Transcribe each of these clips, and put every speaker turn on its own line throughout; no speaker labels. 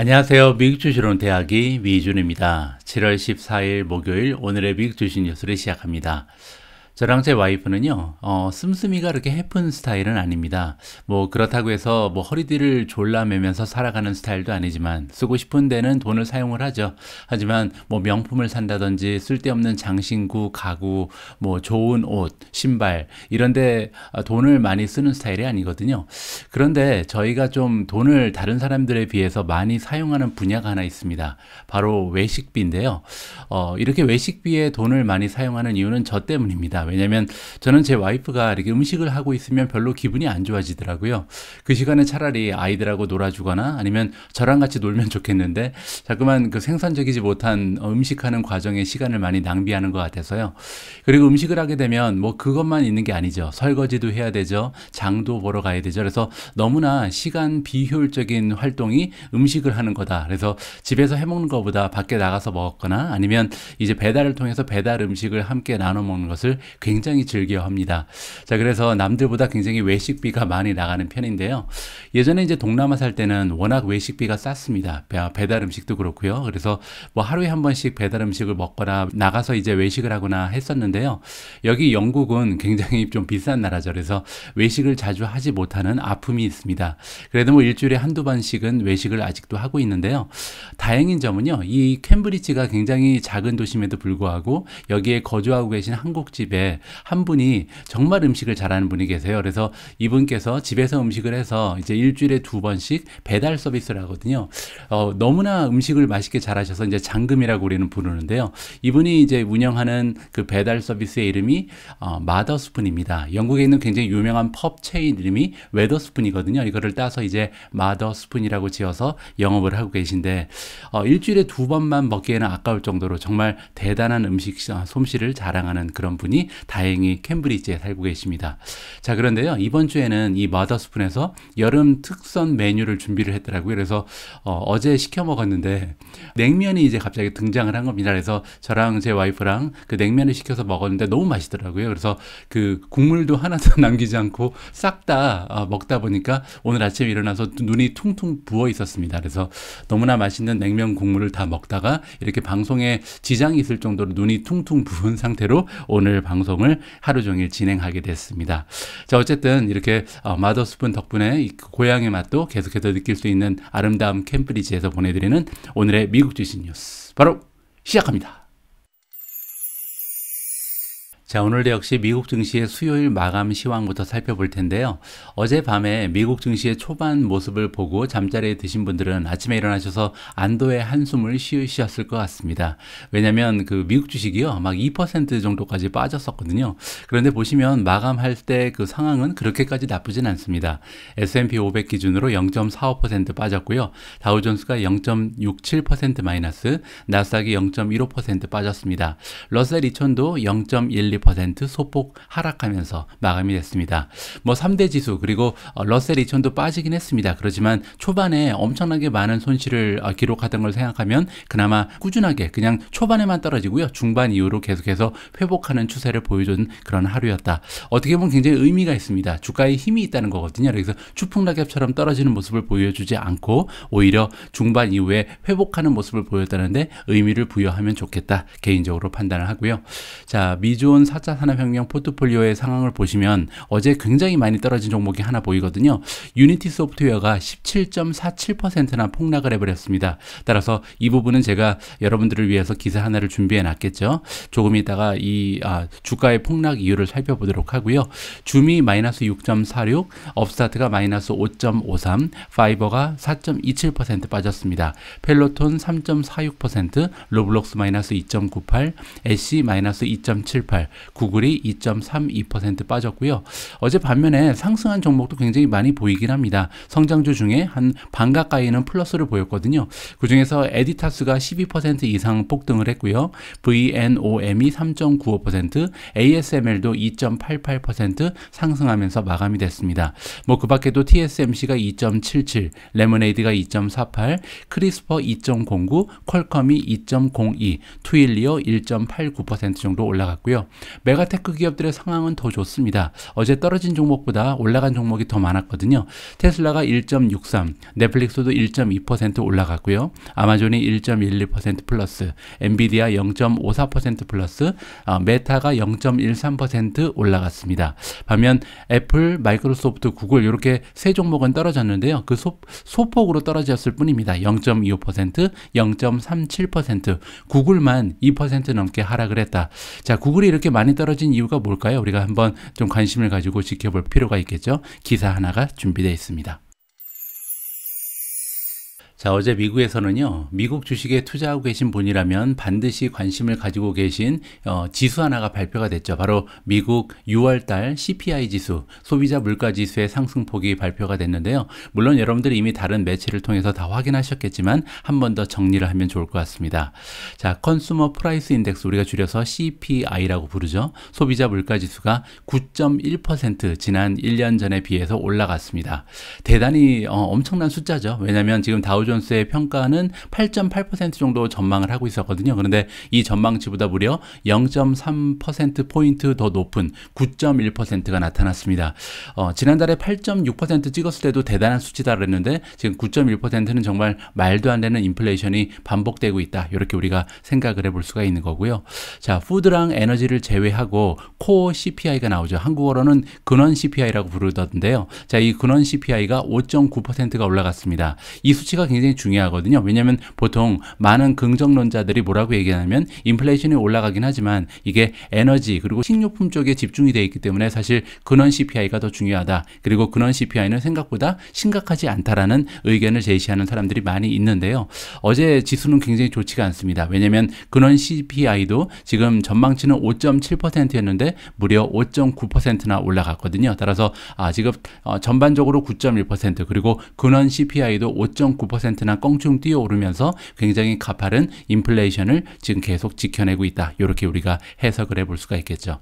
안녕하세요. 미국 주시론 대학이 미준입니다. 7월 14일 목요일 오늘의 미국 주식 뉴스를 시작합니다. 저랑 제 와이프는요, 어, 씀씀이가 그렇게 해픈 스타일은 아닙니다. 뭐, 그렇다고 해서 뭐 허리띠를 졸라 매면서 살아가는 스타일도 아니지만, 쓰고 싶은 데는 돈을 사용을 하죠. 하지만 뭐 명품을 산다든지, 쓸데없는 장신구, 가구, 뭐 좋은 옷, 신발, 이런데 아, 돈을 많이 쓰는 스타일이 아니거든요. 그런데 저희가 좀 돈을 다른 사람들에 비해서 많이 사용하는 분야가 하나 있습니다. 바로 외식비인데요. 어, 이렇게 외식비에 돈을 많이 사용하는 이유는 저 때문입니다. 왜냐면 저는 제 와이프가 이렇게 음식을 하고 있으면 별로 기분이 안 좋아지더라고요. 그 시간에 차라리 아이들하고 놀아주거나 아니면 저랑 같이 놀면 좋겠는데 자꾸만 그 생산적이지 못한 음식하는 과정에 시간을 많이 낭비하는 것 같아서요. 그리고 음식을 하게 되면 뭐 그것만 있는 게 아니죠. 설거지도 해야 되죠. 장도 보러 가야 되죠. 그래서 너무나 시간 비효율적인 활동이 음식을 하는 거다. 그래서 집에서 해먹는 것보다 밖에 나가서 먹거나 었 아니면 이제 배달을 통해서 배달 음식을 함께 나눠 먹는 것을 굉장히 즐겨합니다. 자 그래서 남들보다 굉장히 외식비가 많이 나가는 편인데요. 예전에 이제 동남아 살 때는 워낙 외식비가 쌌습니다. 배달 음식도 그렇고요. 그래서 뭐 하루에 한 번씩 배달 음식을 먹거나 나가서 이제 외식을 하거나 했었는데요. 여기 영국은 굉장히 좀 비싼 나라죠. 그래서 외식을 자주 하지 못하는 아픔이 있습니다. 그래도 뭐 일주일에 한두 번씩은 외식을 아직도 하고 있는데요. 다행인 점은요. 이 캠브리지가 굉장히 작은 도심에도 불구하고 여기에 거주하고 계신 한국집에 한 분이 정말 음식을 잘하는 분이 계세요. 그래서 이분께서 집에서 음식을 해서 이제 일주일에 두 번씩 배달 서비스를 하거든요. 어, 너무나 음식을 맛있게 잘하셔서 이제 장금이라고 우리는 부르는데요. 이분이 이제 운영하는 그 배달 서비스의 이름이 어, 마더스푼입니다. 영국에 있는 굉장히 유명한 펍 체인 이름이 웨더스푼이거든요. 이거를 따서 이제 마더스푼이라고 지어서 영업을 하고 계신데 어, 일주일에 두 번만 먹기에는 아까울 정도로 정말 대단한 음식 솜씨를 자랑하는 그런 분이 다행히 캠브리지에 살고 계십니다. 자, 그런데요. 이번 주에는 이 마더스푼에서 여름 특선 메뉴를 준비를 했더라고요. 그래서 어, 제 시켜 먹었는데 냉면이 이제 갑자기 등장을 한 겁니다. 그래서 저랑 제 와이프랑 그 냉면을 시켜서 먹었는데 너무 맛있더라고요. 그래서 그 국물도 하나도 남기지 않고 싹다 어, 먹다 보니까 오늘 아침에 일어나서 눈이 퉁퉁 부어 있었습니다. 그래서 너무나 맛있는 냉면 국물을 다 먹다가 이렇게 방송에 지장이 있을 정도로 눈이 퉁퉁 부은 상태로 오늘 방송 방송을 하루 종일 진행하게 됐습니다. 자, 어쨌든 이렇게 어, 마더스푼 덕분에 고향의 맛도 계속해서 느낄 수 있는 아름다운 캠프리지에서 보내드리는 오늘의 미국 주식 뉴스 바로 시작합니다. 자, 오늘도 역시 미국 증시의 수요일 마감 시황부터 살펴볼 텐데요. 어젯밤에 미국 증시의 초반 모습을 보고 잠자리에 드신 분들은 아침에 일어나셔서 안도의 한숨을 쉬으셨을 것 같습니다. 왜냐면 그 미국 주식이요. 막 2% 정도까지 빠졌었거든요. 그런데 보시면 마감할 때 그 상황은 그렇게까지 나쁘진 않습니다. S&P 500 기준으로 0.45% 빠졌고요. 다우존스가 0.67% 마이너스, 나스닥이 0.15% 빠졌습니다. 러셀 2000도 0.12 0.02% 소폭 하락하면서 마감이 됐습니다. 뭐 3대 지수 그리고 어, 러셀 2000도 빠지긴 했습니다. 그렇지만 초반에 엄청나게 많은 손실을 어, 기록하던 걸 생각하면 그나마 꾸준하게 그냥 초반에만 떨어지고요. 중반 이후로 계속해서 회복하는 추세를 보여준 그런 하루였다. 어떻게 보면 굉장히 의미가 있습니다. 주가에 힘이 있다는 거거든요. 그래서 추풍낙엽처럼 떨어지는 모습을 보여주지 않고 오히려 중반 이후에 회복하는 모습을 보였다는데 의미를 부여하면 좋겠다. 개인적으로 판단을 하고요. 자, 미존 4차 산업혁명 포트폴리오의 상황을 보시면 어제 굉장히 많이 떨어진 종목이 하나 보이거든요. 유니티 소프트웨어가 17.47%나 폭락을 해버렸습니다. 따라서 이 부분은 제가 여러분들을 위해서 기사 하나를 준비해 놨겠죠. 조금 있다가 이 아, 주가의 폭락 이유를 살펴보도록 하고요. 줌이 마이너스 6.46, 업스타트가 마이너스 5.53, 파이버가 4.27% 빠졌습니다. 펠로톤 3.46%, 로블록스 마이너스 2.98, 애쉬 마이너스 2.78, 구글이 2.32% 빠졌고요. 어제 반면에 상승한 종목도 굉장히 많이 보이긴 합니다. 성장주 중에 한 반 가까이는 플러스를 보였거든요. 그중에서 에디타스가 12% 이상 폭등을 했고요. VNOM이 3.95%, ASML도 2.88% 상승하면서 마감이 됐습니다. 뭐 그 밖에도 TSMC가 2.77, 레모네이드가 2.48, 크리스퍼 2.09, 퀄컴이 2.02, 트윌리어1.89% 정도 올라갔고요. 메가테크 기업들의 상황은 더 좋습니다. 어제 떨어진 종목보다 올라간 종목이 더 많았거든요. 테슬라가 1.63, 넷플릭스도 1.2% 올라갔고요. 아마존이 1 1 2 플러스, 엔비디아 0.54% 플러스, 어, 메타가 0.13% 올라갔습니다. 반면 애플, 마이크로소프트, 구글 이렇게 세 종목은 떨어졌는데요. 그 소, 소폭으로 떨어졌을 뿐입니다. 0.25%, 0.37%, 구글만 2% 넘게 하락을 했다. 자, 구글이 이렇게 많이 떨어진 이유가 뭘까요? 우리가 한번 좀 관심을 가지고 지켜볼 필요가 있겠죠. 기사 하나가 준비되어 있습니다. 자, 어제 미국에서는요, 미국 주식에 투자하고 계신 분이라면 반드시 관심을 가지고 계신 어, 지수 하나가 발표가 됐죠. 바로 미국 6월달 CPI 지수, 소비자 물가 지수의 상승폭이 발표가 됐는데요. 물론 여러분들이 이미 다른 매체를 통해서 다 확인하셨겠지만 한 번 더 정리를 하면 좋을 것 같습니다. 자, 컨슈머 프라이스 인덱스 우리가 줄여서 CPI라고 부르죠. 소비자 물가 지수가 9.1% 지난 1년 전에 비해서 올라갔습니다. 대단히 어, 엄청난 숫자죠. 왜냐면 지금 다우 도존스의 평가는 8.8% 정도 전망을 하고 있었거든요. 그런데 이 전망치보다 무려 0.3%포인트 더 높은 9.1%가 나타났습니다. 어, 지난달에 8.6% 찍었을 때도 대단한 수치다 그랬는데 지금 9.1%는 정말 말도 안 되는 인플레이션이 반복되고 있다. 이렇게 우리가 생각을 해볼 수가 있는 거고요. 자, 푸드랑 에너지를 제외하고 코어 CPI가 나오죠. 한국어로는 근원 CPI라고 부르던데요. 자, 이 근원 CPI가 5.9%가 올라갔습니다. 이 수치가 굉장히 굉장히 중요하거든요. 왜냐하면 보통 많은 긍정론자들이 뭐라고 얘기하냐면 인플레이션이 올라가긴 하지만 이게 에너지 그리고 식료품 쪽에 집중이 돼 있기 때문에 사실 근원 CPI가 더 중요하다. 그리고 근원 CPI는 생각보다 심각하지 않다라는 의견을 제시하는 사람들이 많이 있는데요. 어제 지수는 굉장히 좋지가 않습니다. 왜냐하면 근원 CPI도 지금 전망치는 5.7%였는데 무려 5.9%나 올라갔거든요. 따라서 아, 지금 어, 전반적으로 9.1% 그리고 근원 CPI도 5.9% 5%나 껑충 뛰어오르면서 굉장히 가파른 인플레이션을 지금 계속 지켜내고 있다. 이렇게 우리가 해석을 해볼 수가 있겠죠.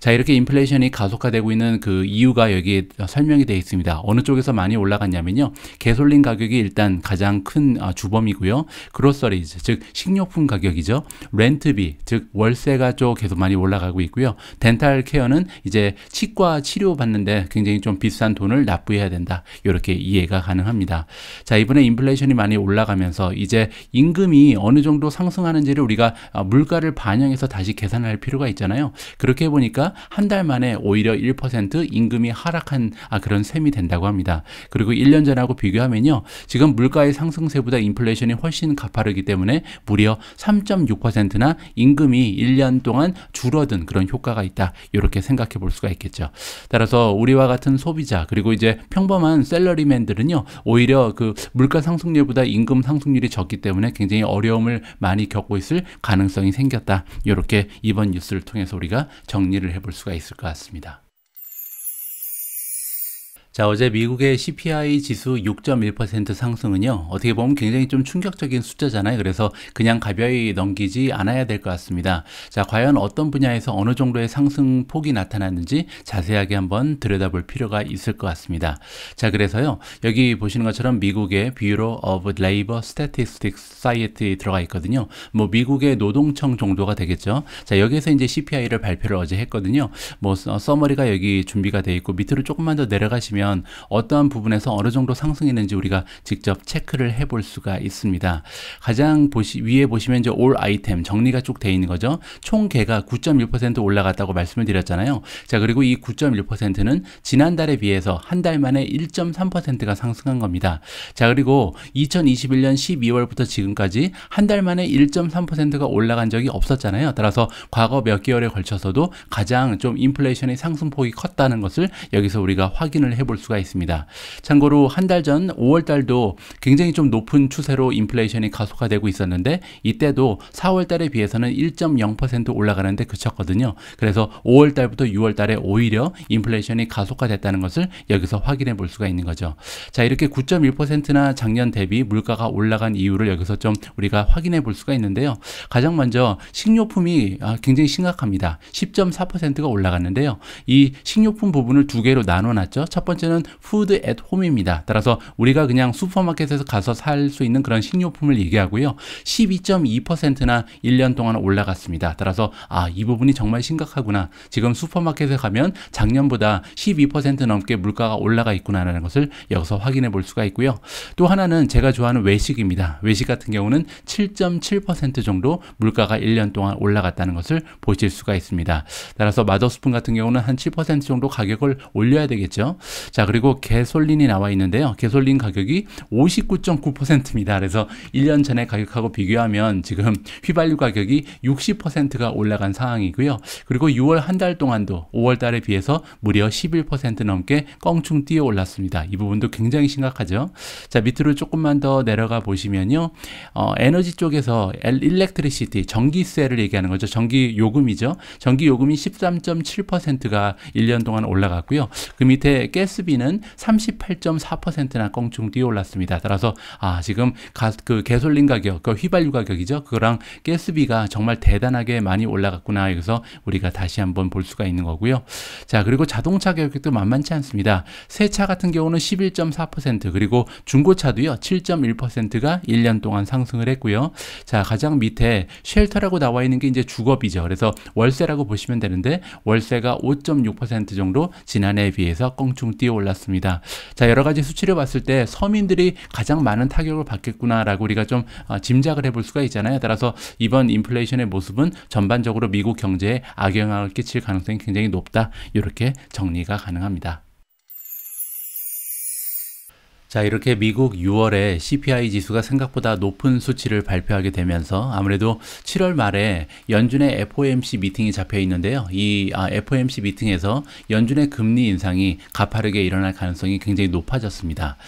자, 이렇게 인플레이션이 가속화되고 있는 그 이유가 여기에 설명이 되어 있습니다. 어느 쪽에서 많이 올라갔냐면요. 개솔린 가격이 일단 가장 큰 어, 주범이고요. 그로서리즈, 즉 식료품 가격이죠. 렌트비, 즉 월세가 쪽 계속 많이 올라가고 있고요. 덴탈 케어는 이제 치과 치료 받는데 굉장히 좀 비싼 돈을 납부해야 된다. 이렇게 이해가 가능합니다. 자, 이번에 인플레이션 텐션이 많이 올라가면서 이제 임금이 어느 정도 상승하는지를 우리가 아, 물가를 반영해서 다시 계산할 필요가 있잖아요. 그렇게 보니까 한 달 만에 오히려 1% 임금이 하락한 아, 그런 셈이 된다고 합니다. 그리고 1년 전하고 비교하면요. 지금 물가의 상승세보다 인플레이션이 훨씬 가파르기 때문에 무려 3.6%나 임금이 1년 동안 줄어든 그런 효과가 있다. 이렇게 생각해 볼 수가 있겠죠. 따라서 우리와 같은 소비자 그리고 이제 평범한 셀러리맨들은요. 오히려 그 물가 상승 상승률보다 임금 상승률이 적기 때문에 굉장히 어려움을 많이 겪고 있을 가능성이 생겼다. 이렇게 이번 뉴스를 통해서 우리가 정리를 해볼 수가 있을 것 같습니다. 자, 어제 미국의 CPI 지수 6.1% 상승은요, 어떻게 보면 굉장히 좀 충격적인 숫자잖아요. 그래서 그냥 가벼이 넘기지 않아야 될 것 같습니다. 자, 과연 어떤 분야에서 어느 정도의 상승폭이 나타났는지 자세하게 한번 들여다볼 필요가 있을 것 같습니다. 자, 그래서요, 여기 보시는 것처럼 미국의 Bureau of Labor Statistics Society 들어가 있거든요. 뭐, 미국의 노동청 정도가 되겠죠. 자, 여기에서 이제 CPI를 발표를 어제 했거든요. 뭐, 서머리가 여기 준비가 돼 있고, 밑으로 조금만 더 내려가시면 보면 어떠한 부분에서 어느 정도 상승했는지 우리가 직접 체크를 해볼 수가 있습니다. 가장 보시, 위에 보시면 이제 올 아이템 정리가 쭉 돼 있는 거죠. 총계가 9.1% 올라갔다고 말씀을 드렸잖아요. 자 그리고 이 9.1%는 지난달에 비해서 한 달 만에 1.3%가 상승한 겁니다. 자 그리고 2021년 12월부터 지금까지 한 달 만에 1.3%가 올라간 적이 없었잖아요. 따라서 과거 몇 개월에 걸쳐서도 가장 좀 인플레이션의 상승폭이 컸다는 것을 여기서 우리가 확인을 해볼 볼 수가 있습니다. 참고로 한 달 전 5월 달도 굉장히 좀 높은 추세로 인플레이션이 가속화되고 있었는데 이때도 4월 달에 비해서는 1.0% 올라가는데 그쳤거든요. 그래서 5월 달부터 6월 달에 오히려 인플레이션이 가속화됐다는 것을 여기서 확인해 볼 수가 있는 거죠. 자, 이렇게 9.1%나 작년 대비 물가가 올라간 이유를 여기서 좀 우리가 확인해 볼 수가 있는데요. 가장 먼저 식료품이 아, 굉장히 심각합니다. 10.4%가 올라갔는데요. 이 식료품 부분을 두 개로 나눠 놨죠. 첫 번째 번째는 푸드 앳 홈입니다. 따라서 우리가 그냥 슈퍼마켓에서 가서 살 수 있는 그런 식료품을 얘기하고요. 12.2%나 1년 동안 올라갔습니다. 따라서 아, 이 부분이 정말 심각하구나. 지금 슈퍼마켓에 가면 작년보다 12% 넘게 물가가 올라가 있구나라는 것을 여기서 확인해 볼 수가 있고요. 또 하나는 제가 좋아하는 외식입니다. 외식 같은 경우는 7.7% 정도 물가가 1년 동안 올라갔다는 것을 보실 수가 있습니다. 따라서 마더스푼 같은 경우는 한 7% 정도 가격을 올려야 되겠죠. 자, 그리고 개솔린이 나와 있는데요. 개솔린 가격이 59.9%입니다. 그래서 1년 전에 가격하고 비교하면 지금 휘발유 가격이 60%가 올라간 상황이고요. 그리고 6월 한 달 동안도 5월 달에 비해서 무려 11% 넘게 껑충 뛰어 올랐습니다. 이 부분도 굉장히 심각하죠. 자, 밑으로 조금만 더 내려가 보시면요. 어, 에너지 쪽에서 일렉트리시티, 전기세를 얘기하는 거죠. 전기 요금이죠. 전기 요금이 13.7%가 1년 동안 올라갔고요. 그 밑에 가스 p 스비는 38.4%나 껑충 뛰어올랐습니다. 따라서 아 지금 가, 그 개솔린 가격, 그 휘발유 가격이죠. 그거랑 가스비가 정말 대단하게 많이 올라갔구나. 그래서 우리가 다시 한번 볼 수가 있는 거고요. 자 그리고 자동차 가격도 만만치 않습니다. 새 차 같은 경우는 11.4% 그리고 중고차도요 7.1%가 1년 동안 상승을 했고요. 자 가장 밑에 쉘터라고 나와 있는 게 이제 주거비죠. 그래서 월세라고 보시면 되는데 월세가 5.6% 정도 지난해에 비해서 껑충 뛰어 올랐습니다. 자, 여러 가지 수치를 봤을 때 서민들이 가장 많은 타격을 받겠구나라고 우리가 좀 어, 짐작을 해볼 수가 있잖아요. 따라서 이번 인플레이션의 모습은 전반적으로 미국 경제에 악영향을 끼칠 가능성이 굉장히 높다. 이렇게 정리가 가능합니다. 자, 이렇게 미국 6월에 CPI 지수가 생각보다 높은 수치를 발표하게 되면서 아무래도 7월 말에 연준의 FOMC 미팅이 잡혀 있는데요. 이 아, FOMC 미팅에서 연준의 금리 인상이 가파르게 일어날 가능성이 굉장히 높아졌습니다.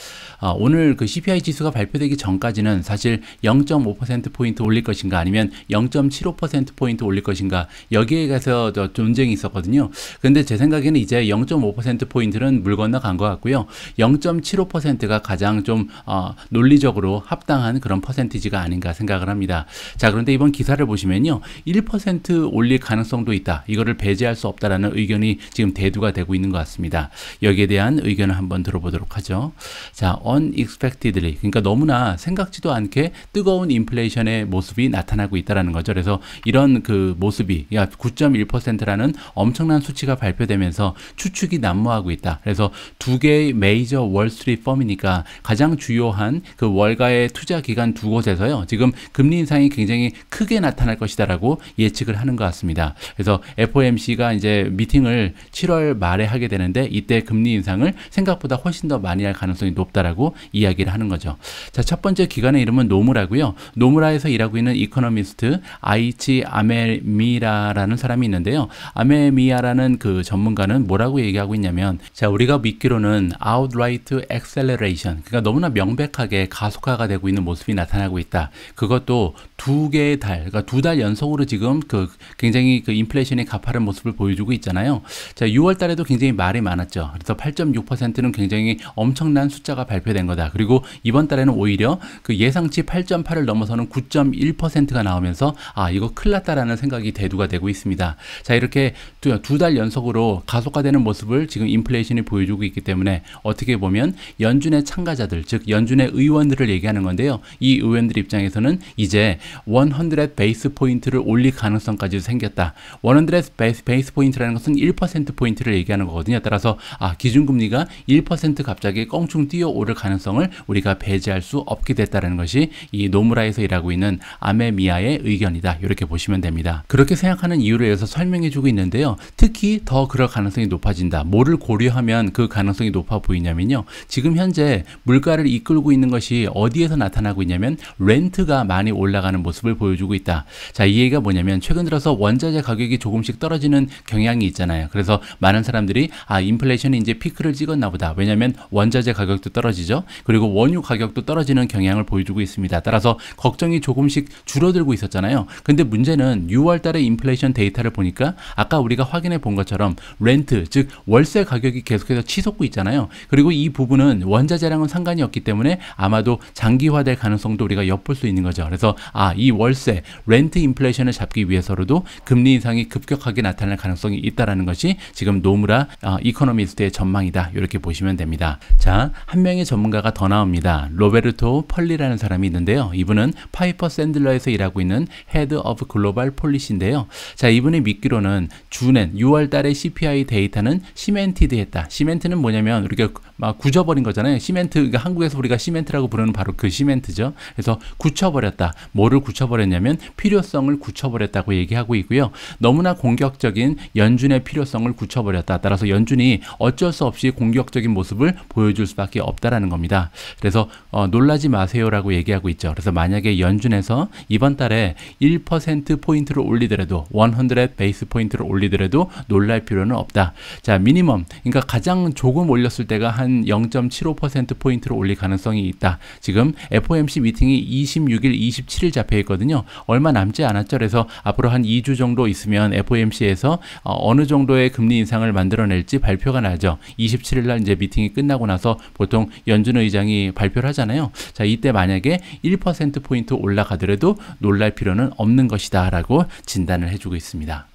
어, 오늘 그 CPI 지수가 발표되기 전까지는 사실 0.5% 포인트 올릴 것인가 아니면 0.75% 포인트 올릴 것인가 여기에 가서 저 논쟁이 있었거든요. 근데 제 생각에는 이제 0.5% 포인트는 물 건너간 것 같고요. 0.75%가 가장 좀 어, 논리적으로 합당한 그런 퍼센티지가 아닌가 생각을 합니다. 자 그런데 이번 기사를 보시면요. 1% 올릴 가능성도 있다. 이거를 배제할 수 없다라는 의견이 지금 대두가 되고 있는 것 같습니다. 여기에 대한 의견을 한번 들어보도록 하죠. 자, unexpectedly 그러니까 너무나 생각지도 않게 뜨거운 인플레이션의 모습이 나타나고 있다라는 거죠. 그래서 이런 그 모습이 9.1%라는 엄청난 수치가 발표되면서 추측이 난무하고 있다. 그래서 두 개의 메이저 월스트리 펌이니까 가장 주요한 그 월가의 투자 기관 두 곳에서요. 지금 금리 인상이 굉장히 크게 나타날 것이다라고 예측을 하는 것 같습니다. 그래서 FOMC가 이제 미팅을 7월 말에 하게 되는데 이때 금리 인상을 생각보다 훨씬 더 많이 할 가능성이 높다라고 기관이고 이야기를 하는 거죠. 자, 첫 번째 기관의 이름은 노무라고요. 노무라에서 일하고 있는 이코노미스트 아이치 아멜미라라는 사람이 있는데요. 아멜미아라는그 전문가는 뭐라고 얘기하고 있냐면 자, 우리가 믿기로는 outright acceleration 그러니까 너무나 명백하게 가속화가 되고 있는 모습이 나타나고 있다. 그것도 두 개의 달, 그러니까 두 달 연속으로 지금 그 굉장히 그 인플레이션이 가파른 모습을 보여주고 있잖아요. 자, 6월 달에도 굉장히 말이 많았죠. 그래서 8.6%는 굉장히 엄청난 숫자가 발표 발표된 거다. 그리고 이번 달에는 오히려 그 예상치 8.8을 넘어서는 9.1%가 나오면서 아 이거 클 났다라는 생각이 대두가 되고 있습니다. 자 이렇게 두 달 연속으로 가속화되는 모습을 지금 인플레이션이 보여주고 있기 때문에 어떻게 보면 연준의 참가자들 즉 연준의 의원들을 얘기하는 건데요. 이 의원들 입장에서는 이제 100 베이스 포인트를 올릴 가능성까지 생겼다. 100 베이스, 베이스 포인트라는 것은 1% 포인트를 얘기하는 거거든요. 따라서 아 기준금리가 1% 갑자기 껑충 뛰어오를 가능성을 우리가 배제할 수 없게 됐다는 것이 이 노무라에서 일하고 있는 아메미아의 의견이다. 이렇게 보시면 됩니다. 그렇게 생각하는 이유를 여기서 설명해주고 있는데요. 특히 더 그럴 가능성이 높아진다. 뭐를 고려하면 그 가능성이 높아 보이냐면요. 지금 현재 물가를 이끌고 있는 것이 어디에서 나타나고 있냐면 렌트가 많이 올라가는 모습을 보여주고 있다. 자, 이 얘기가 뭐냐면 최근 들어서 원자재 가격이 조금씩 떨어지는 경향이 있잖아요. 그래서 많은 사람들이 아, 인플레이션이 이제 피크를 찍었나 보다. 왜냐면 원자재 가격도 떨어지죠. 떨어지죠. 그리고 원유 가격도 떨어지는 경향을 보여주고 있습니다. 따라서 걱정이 조금씩 줄어들고 있었잖아요. 근데 문제는 6월 달에 인플레이션 데이터를 보니까 아까 우리가 확인해 본 것처럼 렌트, 즉 월세 가격이 계속해서 치솟고 있잖아요. 그리고 이 부분은 원자재랑은 상관이 없기 때문에 아마도 장기화될 가능성도 우리가 엿볼 수 있는 거죠. 그래서 아, 이 월세, 렌트 인플레이션을 잡기 위해서로도 금리 인상이 급격하게 나타날 가능성이 있다라는 것이 지금 노무라 어, 아, 이코노미스트의 전망이다. 이렇게 보시면 됩니다. 자, 한 명의 전문가가 더 나옵니다. 로베르토 펄리라는 사람이 있는데요. 이분은 파이퍼 샌들러에서 일하고 있는 헤드 오브 글로벌 폴리시인데요. 자, 이분의 믿기로는 주는 6월 달의 CPI 데이터는 시멘티드 했다. 시멘트는 뭐냐면 우리가 막 굳어버린 거잖아요. 시멘트, 그러니까 한국에서 우리가 시멘트라고 부르는 바로 그 시멘트죠. 그래서 굳혀버렸다. 뭐를 굳혀버렸냐면 필요성을 굳혀버렸다고 얘기하고 있고요. 너무나 공격적인 연준의 필요성을 굳혀버렸다. 따라서 연준이 어쩔 수 없이 공격적인 모습을 보여줄 수밖에 없다라는 한다는 겁니다. 그래서 어, 놀라지 마세요라고 얘기하고 있죠. 그래서 만약에 연준에서 이번 달에 1% 포인트를 올리더라도 100 베이스 포인트를 올리더라도 놀랄 필요는 없다. 자, 미니멈. 그러니까 가장 조금 올렸을 때가 한 0.75% 포인트를 올릴 가능성이 있다. 지금 FOMC 미팅이 26일, 27일 잡혀 있거든요. 얼마 남지 않았죠. 그래서 앞으로 한 2주 정도 있으면 FOMC에서 어, 어느 정도의 금리 인상을 만들어낼지 발표가 나죠. 27일 날 이제 미팅이 끝나고 나서 보통 연준 의장이 발표를 하잖아요. 자, 이때 만약에 1%포인트 올라가더라도 놀랄 필요는 없는 것이다 라고 진단을 해주고 있습니다.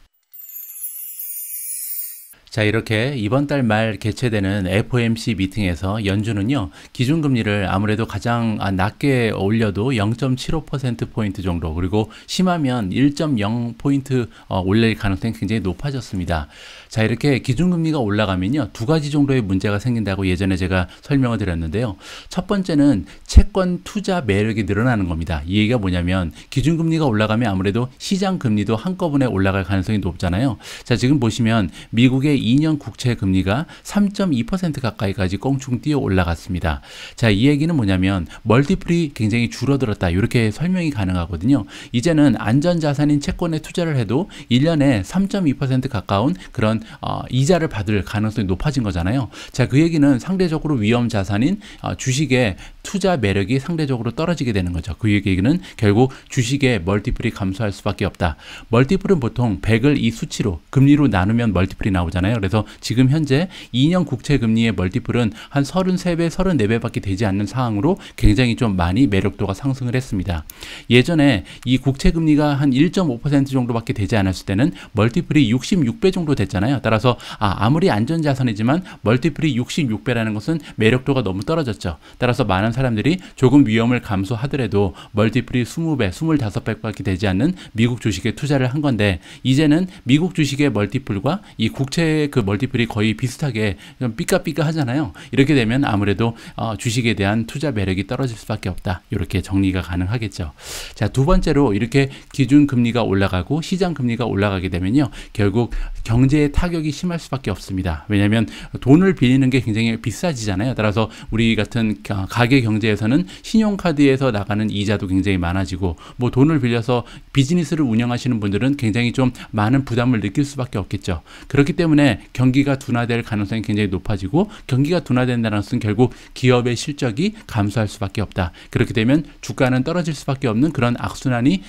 자 이렇게 이번 달 말 개최되는 FOMC 미팅에서 연준은요 기준금리를 아무래도 가장 아, 낮게 올려도 0.75%포인트 정도 그리고 심하면 1.0포인트 어, 올릴 가능성이 굉장히 높아졌습니다 자 이렇게 기준금리가 올라가면요 두 가지 정도의 문제가 생긴다고 예전에 제가 설명을 드렸는데요 첫 번째는 채권 투자 매력이 늘어나는 겁니다 이 얘기가 뭐냐면 기준금리가 올라가면 아무래도 시장금리도 한꺼번에 올라갈 가능성이 높잖아요 자 지금 보시면 미국의 2년 국채 금리가 3.2% 가까이까지 껑충 뛰어 올라갔습니다. 자, 이 얘기는 뭐냐면 멀티플이 굉장히 줄어들었다. 이렇게 설명이 가능하거든요. 이제는 안전자산인 채권에 투자를 해도 1년에 3.2% 가까운 그런 어, 이자를 받을 가능성이 높아진 거잖아요. 자, 그 얘기는 상대적으로 위험 자산인 어, 주식의 투자 매력이 상대적으로 떨어지게 되는 거죠. 그 얘기는 결국 주식의 멀티플이 감소할 수밖에 없다. 멀티플은 보통 100을 이 수치로 금리로 나누면 멀티플이 나오잖아요. 있잖아요. 그래서 지금 현재 2년 국채 금리의 멀티플은 한 33배, 34배밖에 되지 않는 상황으로 굉장히 좀 많이 매력도가 상승을 했습니다. 예전에 이 국채 금리가 한 1.5% 정도밖에 되지 않았을 때는 멀티플이 66배 정도 됐잖아요. 따라서 아, 아무리 안전자산이지만 멀티플이 66배라는 것은 매력도가 너무 떨어졌죠. 따라서 많은 사람들이 조금 위험을 감소하더라도 멀티플이 20배, 25배밖에 되지 않는 미국 주식에 투자를 한 건데 이제는 미국 주식의 멀티플과 이 국채 그 멀티플이 거의 비슷하게 삐까삐까 하잖아요. 이렇게 되면 아무래도 어, 주식에 대한 투자 매력이 떨어질 수밖에 없다. 이렇게 정리가 가능하겠죠. 자, 두 번째로 이렇게 기준 금리가 올라가고 시장 금리가 올라가게 되면요. 결국 경제에 타격이 심할 수밖에 없습니다. 왜냐하면 돈을 빌리는 게 굉장히 비싸지잖아요. 따라서 우리 같은 가계 경제에서는 신용카드에서 나가는 이자도 굉장히 많아지고 뭐 돈을 빌려서 비즈니스를 운영하시는 분들은 굉장히 좀 많은 부담을 느낄 수밖에 없겠죠. 그렇기 때문에 경기가 둔화될 가능성이 굉장히 높아지고 경기가 둔화된다는 것은 결국 기업의 실적이 감소할 수밖에 없다. 그렇게 되면 주가는 떨어질 수밖에 없는 그런 악순환이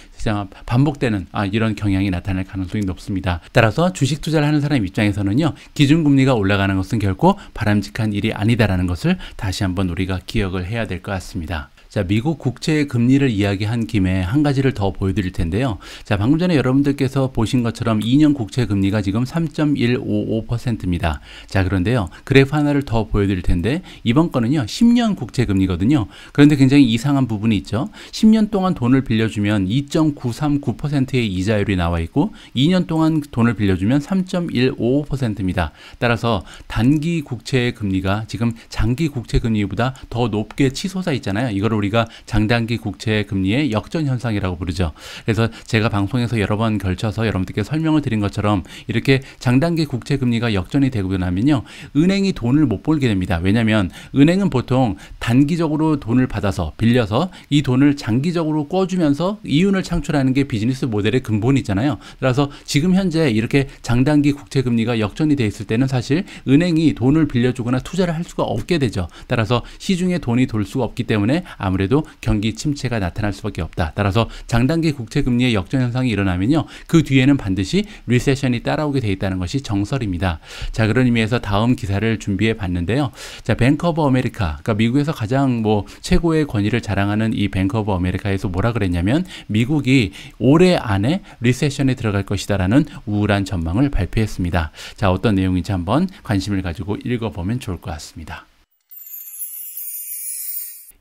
반복되는 아, 이런 경향이 나타날 가능성이 높습니다. 따라서 주식 투자를 하는 사람 입장에서는요. 기준금리가 올라가는 것은 결코 바람직한 일이 아니다라는 것을 다시 한번 우리가 기억을 해야 될 것 같습니다. 자, 미국 국채 의 금리를 이야기한 김에 한 가지를 더 보여드릴 텐데요. 자, 방금 전에 여러분들께서 보신 것처럼 2년 국채 금리가 지금 3.155%입니다. 자, 그런데요. 그래프 하나를 더 보여드릴 텐데, 이번 거는요, 10년 국채 금리거든요. 그런데 굉장히 이상한 부분이 있죠. 10년 동안 돈을 빌려주면 2.939%의 이자율이 나와 있고, 2년 동안 돈을 빌려주면 3.155%입니다. 따라서 단기 국채 의 금리가 지금 장기 국채 금리보다 더 높게 치솟아 있잖아요. 이거를 우리가 장단기 국채 금리의 역전 현상이라고 부르죠. 그래서 제가 방송에서 여러 번 걸쳐서 여러분들께 설명을 드린 것처럼 이렇게 장단기 국채 금리가 역전이 되고 나면요. 은행이 돈을 못 벌게 됩니다. 왜냐면 하 은행은 보통 단기적으로 돈을 받아서 빌려서 이 돈을 장기적으로 꿔주면서 이윤을 창출하는 게 비즈니스 모델의 근본이잖아요. 그래서 지금 현재 이렇게 장단기 국채 금리가 역전이 돼 있을 때는 사실 은행이 돈을 빌려주거나 투자를 할 수가 없게 되죠. 따라서 시중에 돈이 돌 수가 없기 때문에 아무래도 경기 침체가 나타날 수밖에 없다. 따라서 장단기 국채 금리의 역전 현상이 일어나면요. 그 뒤에는 반드시 리세션이 따라오게 돼 있다는 것이 정설입니다. 자, 그런 의미에서 다음 기사를 준비해 봤는데요. 자, 뱅커 오브 아메리카. 그러니까 미국에서 가장 뭐 최고의 권위를 자랑하는 이 뱅커 오브 아메리카에서 뭐라 그랬냐면 미국이 올해 안에 리세션에 들어갈 것이다라는 우울한 전망을 발표했습니다. 자, 어떤 내용인지 한번 관심을 가지고 읽어보면 좋을 것 같습니다.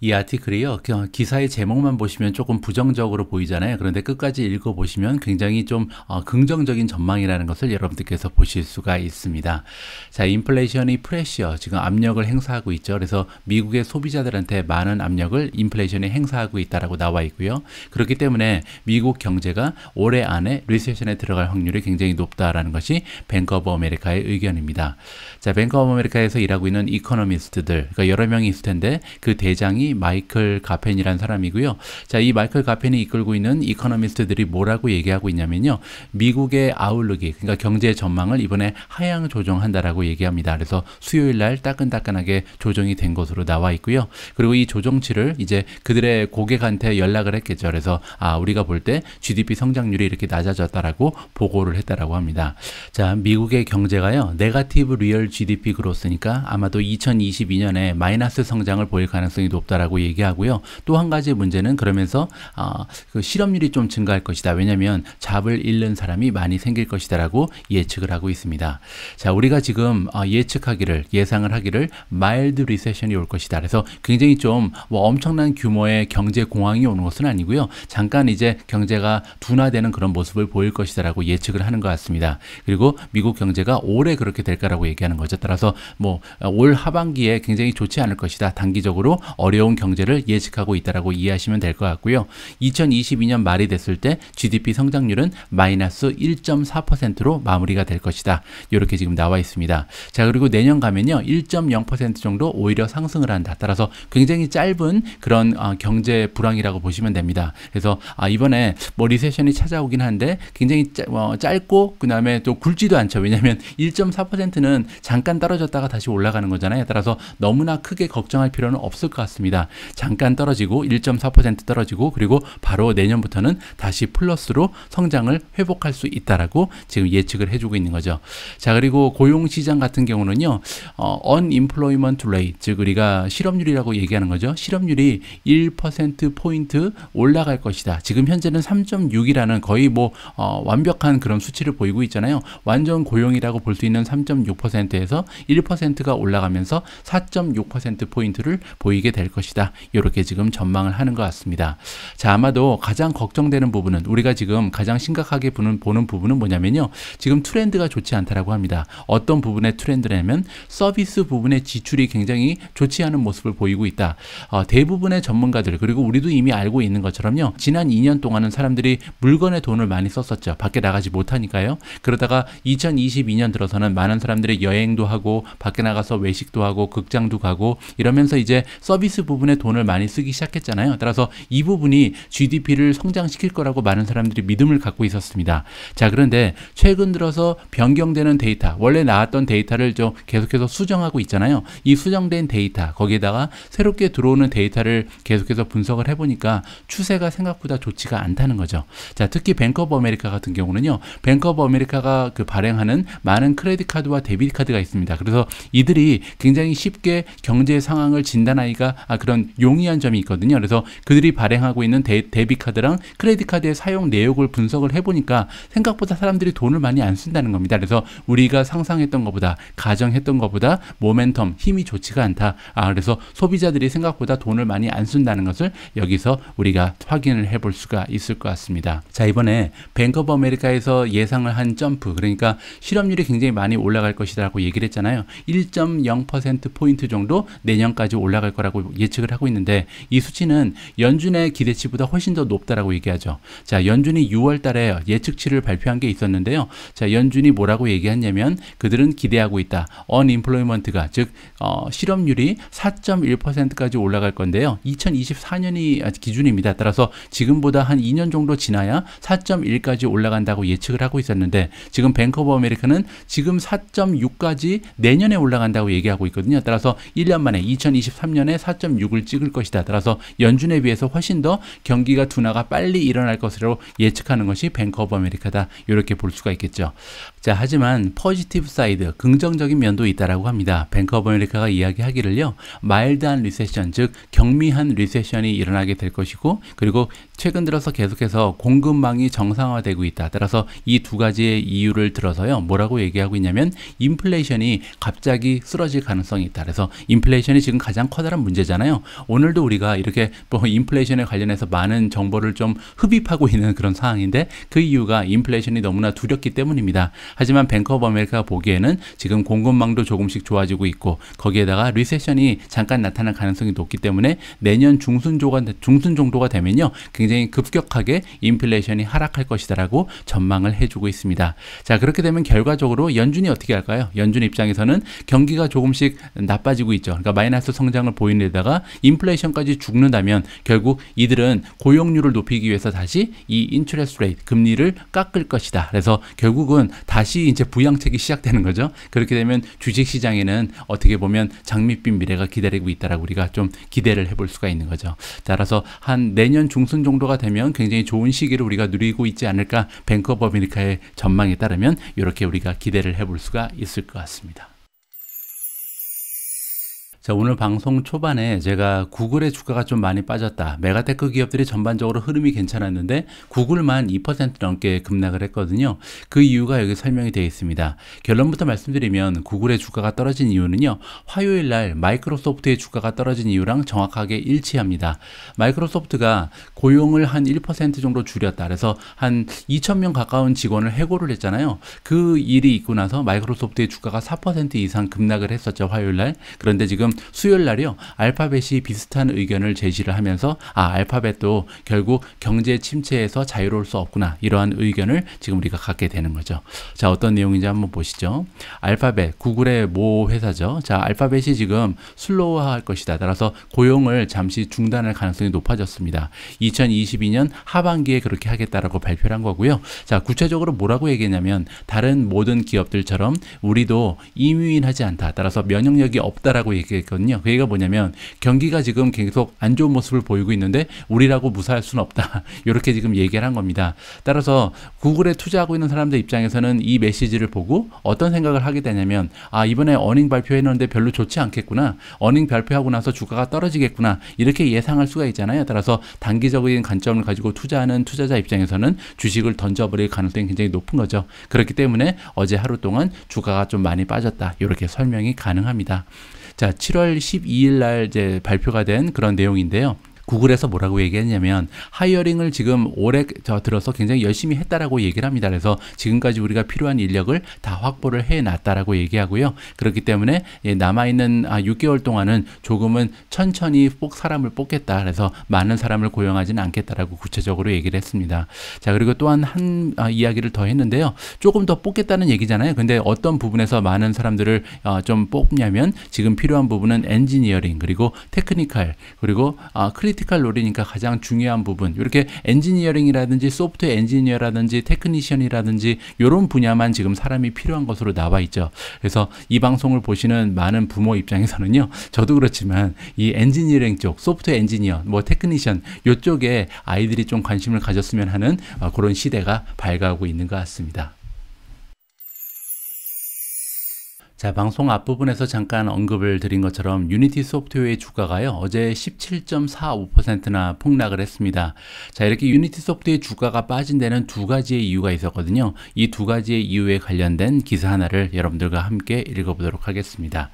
이 아티클이요. 기사의 제목만 보시면 조금 부정적으로 보이잖아요. 그런데 끝까지 읽어보시면 굉장히 좀 어, 긍정적인 전망이라는 것을 여러분들께서 보실 수가 있습니다. 자, 인플레이션이 프레셔, 지금 압력을 행사하고 있죠. 그래서 미국의 소비자들한테 많은 압력을 인플레이션이 행사하고 있다라고 나와 있고요. 그렇기 때문에 미국 경제가 올해 안에 리세션에 들어갈 확률이 굉장히 높다라는 것이 뱅커 오브 아메리카의 의견입니다. 자, 뱅커 오브 아메리카에서 일하고 있는 이코노미스트들, 그러니까 여러 명이 있을 텐데 그 대장이 사람이 마이클 가펜이란 사람이고요. 자, 이 마이클 가펜이 이끌고 있는 이코노미스트들이 뭐라고 얘기하고 있냐면요. 미국의 아울룩이 그러니까 경제 전망을 이번에 하향 조정한다라고 얘기합니다. 그래서 수요일 날 따끈따끈하게 조정이 된 것으로 나와 있고요. 그리고 이 조정치를 이제 그들의 고객한테 연락을 했겠죠. 그래서 아, 우리가 볼 때 GDP 성장률이 이렇게 낮아졌다라고 보고를 했다라고 합니다. 자, 미국의 경제가요. 네가티브 리얼 GDP 그로스니까 아마도 2022년에 마이너스 성장을 보일 가능성이 높다 있다라고 얘기하고요. 또 한 가지 문제는 그러면서 어, 그 실업률이 좀 증가할 것이다. 왜냐하면 잡을 잃는 사람이 많이 생길 것이다라고 예측을 하고 있습니다. 자, 우리가 지금 어, 예측하기를 예상을 하기를 마일드 리세션이 올 것이다. 그래서 굉장히 좀뭐 엄청난 규모의 경제 공황이 오는 것은 아니고요. 잠깐 이제 경제가 둔화되는 그런 모습을 보일 것이다라고 예측을 하는 것 같습니다. 그리고 미국 경제가 올해 그렇게 될까라고 얘기하는 거죠. 따라서 뭐 올 하반기에 굉장히 좋지 않을 것이다. 단기적으로 어려운 어려운 경제를 예측하고 있다라고 이해하시면 될 것 같고요. 2022년 말이 됐을 때 GDP 성장률은 마이너스 1.4%로 마무리가 될 것이다. 이렇게 지금 나와 있습니다. 자 그리고 내년 가면요 1.0% 정도 오히려 상승을 한다. 따라서 굉장히 짧은 그런 어, 경제 불황이라고 보시면 됩니다. 그래서 아, 이번에 뭐 리세션이 찾아오긴 한데 굉장히 짜, 어, 짧고 그 다음에 또 굵지도 않죠. 왜냐하면 1.4%는 잠깐 떨어졌다가 다시 올라가는 거잖아요. 따라서 너무나 크게 걱정할 필요는 없을 것 같습니다. 있니다 잠깐 떨어지고 1.4% 떨어지고 그리고 바로 내년부터는 다시 플러스로 성장을 회복할 수 있다라고 지금 예측을 해주고 있는 거죠. 자 그리고 고용 시장 같은 경우는요, 어, unemployment rate 즉 우리가 실업률이라고 얘기하는 거죠. 실업률이 1% 포인트 올라갈 것이다. 지금 현재는 3.6이라는 거의 뭐 어, 완벽한 그런 수치를 보이고 있잖아요. 완전 고용이라고 볼 수 있는 3.6%에서 1%가 올라가면서 4.6% 포인트를 보이게 될 것이다. 것이다. 이렇게 지금 전망을 하는 것 같습니다. 자, 아마도 가장 걱정되는 부분은 우리가 지금 가장 심각하게 보는, 보는 부분은 뭐냐면요. 지금 트렌드가 좋지 않다라고 합니다. 어떤 부분의 트렌드라면 서비스 부분의 지출이 굉장히 좋지 않은 모습을 보이고 있다. 어, 대부분의 전문가들 그리고 우리도 이미 알고 있는 것처럼요. 지난 2년 동안은 사람들이 물건에 돈을 많이 썼었죠. 밖에 나가지 못하니까요. 그러다가 2022년 들어서는 많은 사람들이 여행도 하고 밖에 나가서 외식도 하고 극장도 가고 이러면서 이제 서비스 부분 부분에 돈을 많이 쓰기 시작했잖아요. 따라서 이 부분이 GDP를 성장시킬 거라고 많은 사람들이 믿음을 갖고 있었습니다. 자, 그런데 최근 들어서 변경되는 데이터, 원래 나왔던 데이터를 좀 계속해서 수정하고 있잖아요. 이 수정된 데이터, 거기에다가 새롭게 들어오는 데이터를 계속해서 분석을 해보니까 추세가 생각보다 좋지가 않다는 거죠. 자, 특히 뱅크 오브 아메리카 같은 경우는요. 뱅크 오브 아메리카가 그 발행하는 많은 크레딧 카드와 데비트 카드가 있습니다. 그래서 이들이 굉장히 쉽게 경제 상황을 진단하기가 아, 그런 용이한 점이 있거든요. 그래서 그들이 발행하고 있는 데, 데비 카드랑 크레딧 카드의 사용 내역을 분석을 해보니까 생각보다 사람들이 돈을 많이 안 쓴다는 겁니다. 그래서 우리가 상상했던 것보다 가정했던 것보다 모멘텀 힘이 좋지가 않다. 아 그래서 소비자들이 생각보다 돈을 많이 안 쓴다는 것을 여기서 우리가 확인을 해볼 수가 있을 것 같습니다. 자 이번에 뱅크 오브 아메리카에서 예상을 한 점프 그러니까 실업률이 굉장히 많이 올라갈 것이라고 얘기를 했잖아요. 1.0% 포인트 정도 내년까지 올라갈 거라고 예측. 예측을 하고 있는데 이 수치는 연준의 기대치보다 훨씬 더 높다라고 얘기하죠. 자, 연준이 6월 달에 예측치를 발표한 게 있었는데요. 자, 연준이 뭐라고 얘기했냐면 그들은 기대하고 있다. 언인플로이먼트가 즉 어, 실업률이 4.1%까지 올라갈 건데요. 2024년이 기준입니다. 따라서 지금보다 한 2년 정도 지나야 4.1까지 올라간다고 예측을 하고 있었는데 지금 뱅크 오브 아메리카는 지금 4.6까지 내년에 올라간다고 얘기하고 있거든요. 따라서 1년 만에 2023년에 6을 찍을 것이다. 따라서 연준에 비해서 훨씬 더 경기가 둔화가 빨리 일어날 것으로 예측하는 것이 뱅크 오브 아메리카다. 이렇게 볼 수가 있겠죠. 자, 하지만 포지티브 사이드, 긍정적인 면도 있다라고 합니다. 뱅커 오브 아메리카가 이야기하기를요. 마일드한 리세션, 즉 경미한 리세션이 일어나게 될 것이고 그리고 최근 들어서 계속해서 공급망이 정상화되고 있다. 따라서 이 두 가지의 이유를 들어서요. 뭐라고 얘기하고 있냐면 인플레이션이 갑자기 쓰러질 가능성이 있다. 그래서 인플레이션이 지금 가장 커다란 문제잖아요. 오늘도 우리가 이렇게 뭐 인플레이션에 관련해서 많은 정보를 좀 흡입하고 있는 그런 상황인데 그 이유가 인플레이션이 너무나 두렵기 때문입니다. 하지만 뱅크 오브 아메리카가 보기에는 지금 공급망도 조금씩 좋아지고 있고 거기에다가 리세션이 잠깐 나타날 가능성이 높기 때문에 내년 중순 조가 중순 정도가 되면요 굉장히 급격하게 인플레이션이 하락할 것이다라고 전망을 해주고 있습니다. 자 그렇게 되면 결과적으로 연준이 어떻게 할까요? 연준 입장에서는 경기가 조금씩 나빠지고 있죠. 그러니까 마이너스 성장을 보이는 데다가 인플레이션까지 죽는다면 결국 이들은 고용률을 높이기 위해서 다시 이인트레스 레이트 금리를 깎을 것이다. 그래서 결국은 다시 다시 이제 부양책이 시작되는 거죠. 그렇게 되면 주식 시장에는 어떻게 보면 장밋빛 미래가 기다리고 있다라고 우리가 좀 기대를 해볼 수가 있는 거죠. 따라서 한 내년 중순 정도가 되면 굉장히 좋은 시기를 우리가 누리고 있지 않을까 뱅크 오브 아메리카의 전망에 따르면 이렇게 우리가 기대를 해볼 수가 있을 것 같습니다. 자, 오늘 방송 초반에 제가 구글의 주가가 좀 많이 빠졌다. 메가테크 기업들이 전반적으로 흐름이 괜찮았는데 구글만 2% 넘게 급락을 했거든요. 그 이유가 여기 설명이 되어 있습니다. 결론부터 말씀드리면 구글의 주가가 떨어진 이유는요. 화요일 날 마이크로소프트의 주가가 떨어진 이유랑 정확하게 일치합니다. 마이크로소프트가 고용을 한 1% 정도 줄였다. 그래서 한 2,000명 가까운 직원을 해고를 했잖아요. 그 일이 있고 나서 마이크로소프트의 주가가 4% 이상 급락을 했었죠. 화요일 날. 그런데 지금 수요일 날이요. 알파벳이 비슷한 의견을 제시를 하면서 아, 알파벳도 결국 경제 침체에서 자유로울 수 없구나. 이러한 의견을 지금 우리가 갖게 되는 거죠. 자, 어떤 내용인지 한번 보시죠. 알파벳, 구글의 모 회사죠. 자, 알파벳이 지금 슬로우화할 것이다. 따라서 고용을 잠시 중단할 가능성이 높아졌습니다. 2022년 하반기에 그렇게 하겠다라고 발표를 한 거고요. 자, 구체적으로 뭐라고 얘기했냐면 다른 모든 기업들처럼 우리도 임유인하지 않다. 따라서 면역력이 없다라고 얘기 있거든요. 그 얘기가 뭐냐면 경기가 지금 계속 안 좋은 모습을 보이고 있는데 우리라고 무사할 수는 없다. 이렇게 지금 얘기를 한 겁니다. 따라서 구글에 투자하고 있는 사람들 입장에서는 이 메시지를 보고 어떤 생각을 하게 되냐면 아 이번에 어닝 발표했는데 별로 좋지 않겠구나. 어닝 발표하고 나서 주가가 떨어지겠구나. 이렇게 예상할 수가 있잖아요. 따라서 단기적인 관점을 가지고 투자하는 투자자 입장에서는 주식을 던져버릴 가능성이 굉장히 높은 거죠. 그렇기 때문에 어제 하루 동안 주가가 좀 많이 빠졌다. 이렇게 설명이 가능합니다. 자, 7월 12일 날 이제 발표가 된 그런 내용인데요. 구글에서 뭐라고 얘기했냐면 하이어링을 지금 올해 들어서 굉장히 열심히 했다라고 얘기를 합니다. 그래서 지금까지 우리가 필요한 인력을 다 확보를 해놨다라고 얘기하고요. 그렇기 때문에 예, 남아있는 6개월 아, 동안은 조금은 천천히 뽑 사람을 뽑겠다. 그래서 많은 사람을 고용하지는 않겠다라고 구체적으로 얘기를 했습니다. 자 그리고 또한 한 아, 이야기를 더 했는데요. 조금 더 뽑겠다는 얘기잖아요. 근데 어떤 부분에서 많은 사람들을 아, 좀 뽑냐면 지금 필요한 부분은 엔지니어링 그리고 테크니컬 그리고 크리 크리티컬 롤이니까 가장 중요한 부분 이렇게 엔지니어링이라든지 소프트 엔지니어라든지 테크니션이라든지 이런 분야만 지금 사람이 필요한 것으로 나와 있죠. 그래서 이 방송을 보시는 많은 부모 입장에서는요. 저도 그렇지만 이 엔지니어링 쪽소프트 엔지니어 뭐 테크니션 이쪽에 아이들이 좀 관심을 가졌으면 하는 어, 그런 시대가 밝아오고 있는 것 같습니다. 자, 방송 앞부분에서 잠깐 언급을 드린 것처럼 유니티 소프트웨어의 주가가요, 어제 17.45%나 폭락을 했습니다. 자, 이렇게 유니티 소프트웨어 주가가 빠진 데는 두 가지의 이유가 있었거든요. 이 두 가지의 이유에 관련된 기사 하나를 여러분들과 함께 읽어보도록 하겠습니다.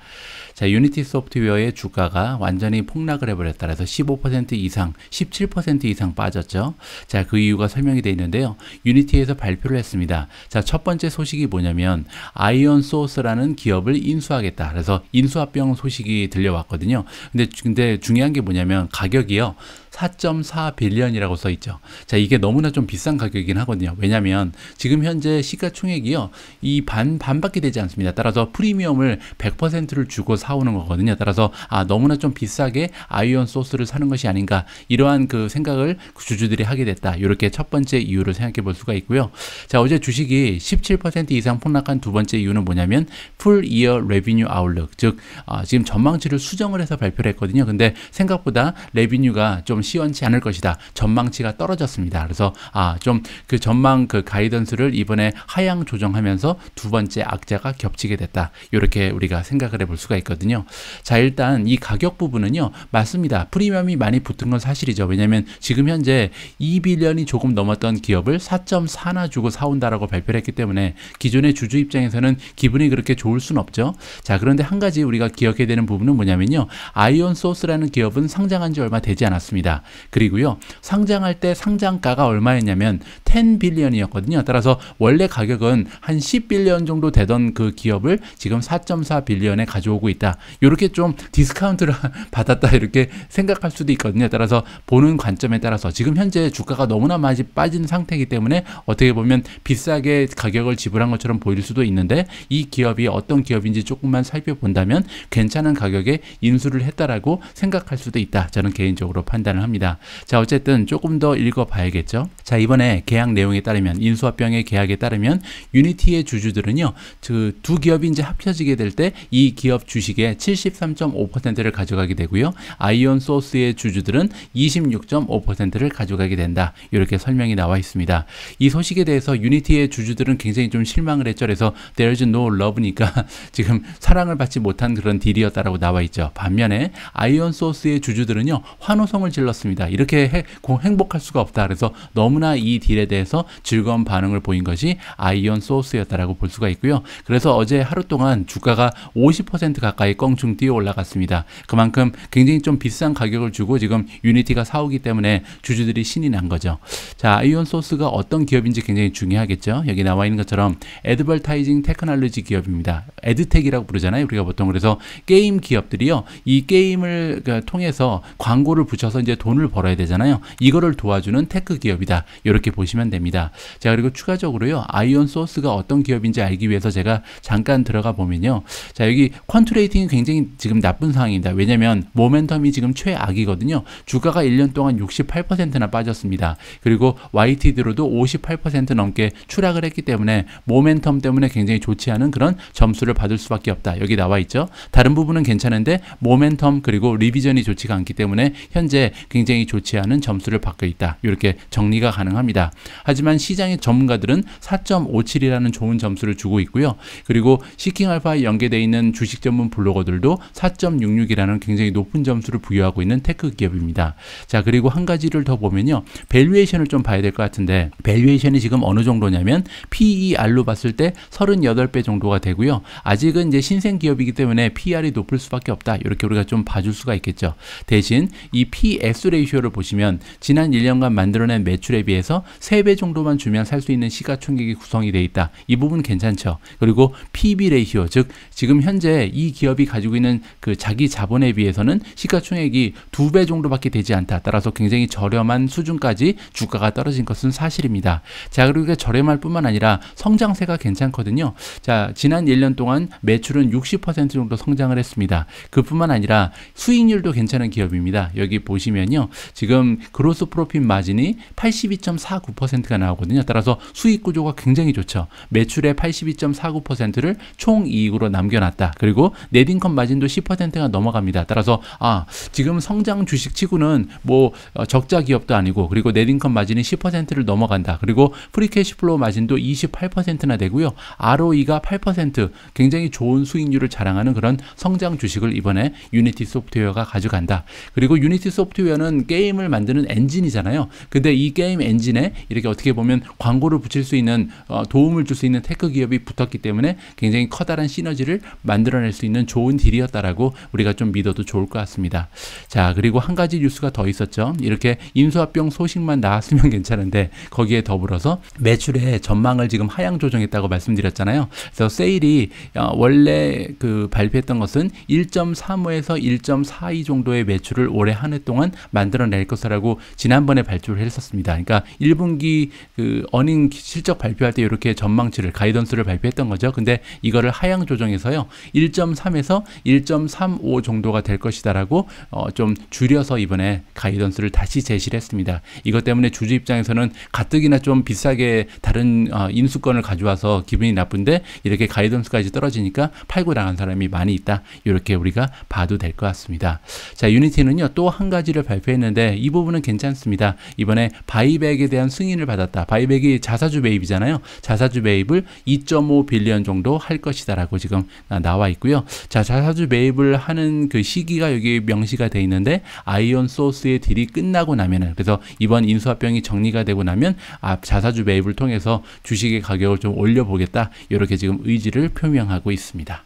자, 유니티 소프트웨어의 주가가 완전히 폭락을 해버렸다. 그래서 15% 이상, 17% 이상 빠졌죠. 자, 그 이유가 설명이 되어 있는데요. 유니티에서 발표를 했습니다. 자, 첫 번째 소식이 뭐냐면 아이언 소스라는 기업을 인수하겠다. 그래서 인수합병 소식이 들려왔거든요. 근데 근데 중요한 게 뭐냐면 가격이요. 4.4 빌리언이라고 써 있죠. 자, 이게 너무나 좀 비싼 가격이긴 하거든요. 왜냐면 지금 현재 시가총액이요. 이 반 반밖에 되지 않습니다. 따라서 프리미엄을 100%를 주고 사오는 거거든요. 따라서 아, 너무나 좀 비싸게 아이언 소스를 사는 것이 아닌가 이러한 그 생각을 주주들이 하게 됐다. 이렇게 첫 번째 이유를 생각해 볼 수가 있고요. 자, 어제 주식이 17% 이상 폭락한 두 번째 이유는 뭐냐면 풀 이어 레비뉴 아웃룩 즉 아, 지금 전망치를 수정을 해서 발표를 했거든요. 근데 생각보다 레비뉴가 좀좀 시원치 않을 것이다. 전망치가 떨어졌습니다. 그래서 아좀 그 전망 그 가이던스를 이번에 하향 조정하면서 두 번째 악재가 겹치게 됐다. 이렇게 우리가 생각을 해볼 수가 있거든요. 자 일단 이 가격 부분은요 맞습니다. 프리미엄이 많이 붙은 건 사실이죠. 왜냐하면 지금 현재 2빌리언이 조금 넘었던 기업을 4.4나 주고 사온다라고 발표를 했기 때문에 기존의 주주 입장에서는 기분이 그렇게 좋을 순 없죠. 자 그런데 한 가지 우리가 기억해야 되는 부분은 뭐냐면요. 아이온 소스라는 기업은 상장한 지 얼마 되지 않았습니다. 있니다 그리고요. 상장할 때 상장가가 얼마였냐면 10빌리언이었거든요. 따라서 원래 가격은 한 10빌리언 정도 되던 그 기업을 지금 4.4빌리언에 가져오고 있다. 이렇게 좀 디스카운트를 받았다 이렇게 생각할 수도 있거든요. 따라서 보는 관점에 따라서 지금 현재 주가가 너무나 많이 빠진 상태이기 때문에 어떻게 보면 비싸게 가격을 지불한 것처럼 보일 수도 있는데 이 기업이 어떤 기업인지 조금만 살펴본다면 괜찮은 가격에 인수를 했다라고 생각할 수도 있다. 저는 개인적으로 판단을 발표를 합니다. 자, 어쨌든 조금 더 읽어봐야겠죠? 자, 이번에 계약 내용에 따르면 인수합병의 계약에 따르면 유니티의 주주들은요, 그 두 기업이 이제 합쳐지게 될 때 이 기업 주식의 73.5%를 가져가게 되고요, 아이온 소스의 주주들은 26.5%를 가져가게 된다. 이렇게 설명이 나와 있습니다. 이 소식에 대해서 유니티의 주주들은 굉장히 좀 실망을 했죠. 그래서 There's no love니까 지금 사랑을 받지 못한 그런 딜이었다라고 나와 있죠. 반면에 아이온 소스의 주주들은요, 환호성을 질러 흘렀습니다. 이렇게 해, 행복할 수가 없다. 그래서 너무나 이 딜에 대해서 즐거운 반응을 보인 것이 아이언 소스였다라고 볼 수가 있고요. 그래서 어제 하루 동안 주가가 50% 가까이 껑충 뛰어 올라갔습니다. 그만큼 굉장히 좀 비싼 가격을 주고 지금 유니티가 사오기 때문에 주주들이 신이 난 거죠. 자, 아이언 소스가 어떤 기업인지 굉장히 중요하겠죠. 여기 나와 있는 것처럼 에드벌타이징 테크놀로지 기업입니다. 에드텍이라고 부르잖아요. 우리가 보통 그래서 게임 기업들이요. 이 게임을 그, 통해서 광고를 붙여서 이제 돈을 벌어야 되잖아요. 이거를 도와주는 테크 기업이다. 이렇게 보시면 됩니다. 자, 그리고 추가적으로요. 아이온 소스가 어떤 기업인지 알기 위해서 제가 잠깐 들어가 보면요. 자, 여기 퀀트레이팅이 굉장히 지금 나쁜 상황입니다. 왜냐면 모멘텀이 지금 최악이거든요. 주가가 1년 동안 68%나 빠졌습니다. 그리고 YTD로도 58% 넘게 추락을 했기 때문에 모멘텀 때문에 굉장히 좋지 않은 그런 점수를 받을 수밖에 없다. 여기 나와 있죠. 다른 부분은 괜찮은데 모멘텀 그리고 리비전이 좋지가 않기 때문에 현재 굉장히 좋지 않은 점수를 받고 있다. 이렇게 정리가 가능합니다. 하지만 시장의 전문가들은 4.57이라는 좋은 점수를 주고 있고요. 그리고 시킹 알파에 연계되어 있는 주식 전문 블로거들도 4.66이라는 굉장히 높은 점수를 부여하고 있는 테크 기업입니다. 자, 그리고 한 가지를 더 보면요. 밸류에이션을 좀 봐야 될 것 같은데 밸류에이션이 지금 어느 정도냐면 PER로 봤을 때 38배 정도가 되고요. 아직은 이제 신생 기업이기 때문에 PR이 e 높을 수밖에 없다. 이렇게 우리가 좀 봐줄 수가 있겠죠. 대신 이 PF 액수 레이쇼를 보시면 지난 1년간 만들어낸 매출에 비해서 3배 정도만 주면 살 수 있는 시가총액이 구성이 되어 있다. 이 부분 괜찮죠. 그리고 PB 레이쇼즉 지금 현재 이 기업이 가지고 있는 그 자기 자본에 비해서는 시가총액이 2배 정도밖에 되지 않다. 따라서 굉장히 저렴한 수준까지 주가가 떨어진 것은 사실입니다. 자, 그리고 저렴할 뿐만 아니라 성장세가 괜찮거든요. 자, 지난 1년 동안 매출은 60% 정도 성장을 했습니다. 그뿐만 아니라 수익률도 괜찮은 기업입니다. 여기 보시면 보면요. 지금 그로스 프로핏 마진이 82.49%가 나오거든요. 따라서 수익 구조가 굉장히 좋죠. 매출의 82.49%를 총 이익으로 남겨놨다. 그리고 네딩컴 마진도 10%가 넘어갑니다. 따라서 아 지금 성장 주식치고는 뭐 어, 적자 기업도 아니고 그리고 네딩컴 마진이 10%를 넘어간다. 그리고 프리캐시플로우 마진도 28%나 되고요. ROE가 8% 굉장히 좋은 수익률을 자랑하는 그런 성장 주식을 이번에 유니티 소프트웨어가 가져간다. 그리고 유니티 소프트웨어 소프트웨어는 게임을 만드는 엔진이잖아요. 근데 이 게임 엔진에 이렇게 어떻게 보면 광고를 붙일 수 있는 어, 도움을 줄 수 있는 테크 기업이 붙었기 때문에 굉장히 커다란 시너지를 만들어낼 수 있는 좋은 딜이었다라고 우리가 좀 믿어도 좋을 것 같습니다. 자 그리고 한 가지 뉴스가 더 있었죠. 이렇게 인수합병 소식만 나왔으면 괜찮은데 거기에 더불어서 매출의 전망을 지금 하향 조정했다고 말씀드렸잖아요. 그래서 세일이 어, 원래 그 발표했던 것은 1.35에서 1.42 정도의 매출을 올해 한 해 동안 만들어낼 것이라고 지난번에 발표를 했었습니다. 그러니까 1분기 그 어닝 실적 발표할 때 이렇게 전망치를 가이던스를 발표했던 거죠. 근데 이거를 하향 조정해서요. 1.3에서 1.35 정도가 될 것이다라고 어, 좀 줄여서 이번에 가이던스를 다시 제시를 했습니다. 이것 때문에 주주 입장에서는 가뜩이나 좀 비싸게 다른 어, 인수권을 가져와서 기분이 나쁜데 이렇게 가이던스까지 떨어지니까 팔고 나간 사람이 많이 있다. 이렇게 우리가 봐도 될 것 같습니다. 자, 유니티는요. 또 한 가지를 발표했는데 이 부분은 괜찮습니다. 이번에 바이백에 대한 승인을 받았다. 바이백이 자사주 매입이잖아요. 자사주 매입을 2.5 빌리언 정도 할 것이다라고 지금 나와 있고요. 자, 자사주 매입을 하는 그 시기가 여기 명시가 돼 있는데 아이온 소스의 딜이 끝나고 나면은 그래서 이번 인수합병이 정리가 되고 나면 아, 자사주 매입을 통해서 주식의 가격을 좀 올려보겠다. 이렇게 지금 의지를 표명하고 있습니다.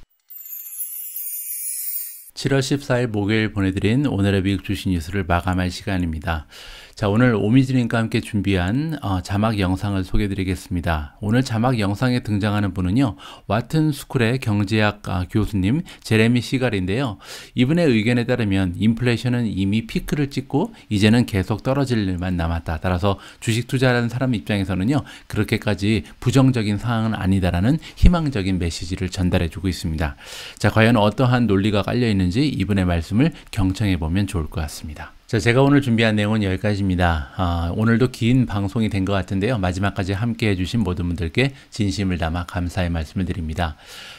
7월 14일 목요일 보내드린 오늘의 미국 주식 뉴스를 마감할 시간입니다. 자, 오늘 오미진님과 함께 준비한 어, 자막 영상을 소개해 드리겠습니다. 오늘 자막 영상에 등장하는 분은요, 와튼 스쿨의 경제학 아, 교수님 제레미 시갈인데요. 이분의 의견에 따르면 인플레이션은 이미 피크를 찍고 이제는 계속 떨어질 일만 남았다. 따라서 주식 투자하는 사람 입장에서는요, 그렇게까지 부정적인 상황은 아니다라는 희망적인 메시지를 전달해 주고 있습니다. 자, 과연 어떠한 논리가 깔려 있는지 이분의 말씀을 경청해 보면 좋을 것 같습니다. 자, 제가 오늘 준비한 내용은 여기까지입니다. 아, 오늘도 긴 방송이 된 것 같은데요. 마지막까지 함께 해주신 모든 분들께 진심을 담아 감사의 말씀을 드립니다.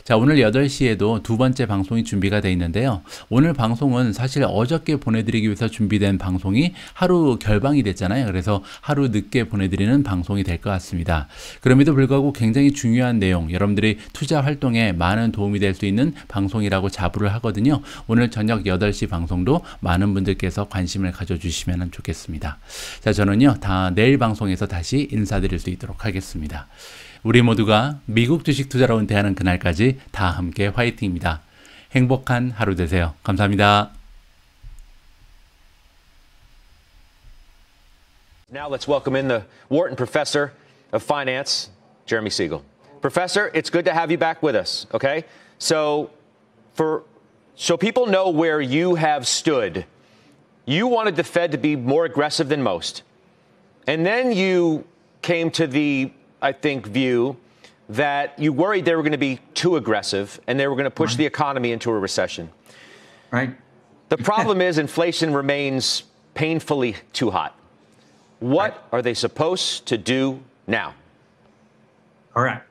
자, 오늘 8시에도 두 번째 방송이 준비가 되어 있는데요. 오늘 방송은 사실 어저께 보내드리기 위해서 준비된 방송이 하루 결방이 됐잖아요. 그래서 하루 늦게 보내드리는 방송이 될 것 같습니다. 그럼에도 불구하고 굉장히 중요한 내용, 여러분들이 투자 활동에 많은 도움이 될 수 있는 방송이라고 자부를 하거든요. 오늘 저녁 8시 방송도 많은 분들께서 관심을 가져주시면 좋겠습니다. 자, 저는요, 다 내일 방송에서 다시 인사드릴 수 있도록 하겠습니다. 우리 모두가 미국 주식 투자로 은퇴하는 그날까지 다 함께 화이팅입니다. 행복한 하루 되세요. 감사합니다.
Now let's welcome in the Wharton Professor of Finance, Jeremy Siegel. Professor, it's good to have you back with us, okay? So for so people know where you have stood. You wanted the Fed to be more aggressive than most. And then you came to the I think, view that you worried they were going to be too aggressive and they were going to push right. the economy into a recession. Right. The problem is inflation remains painfully too hot. What right. are they supposed to do now?
All right.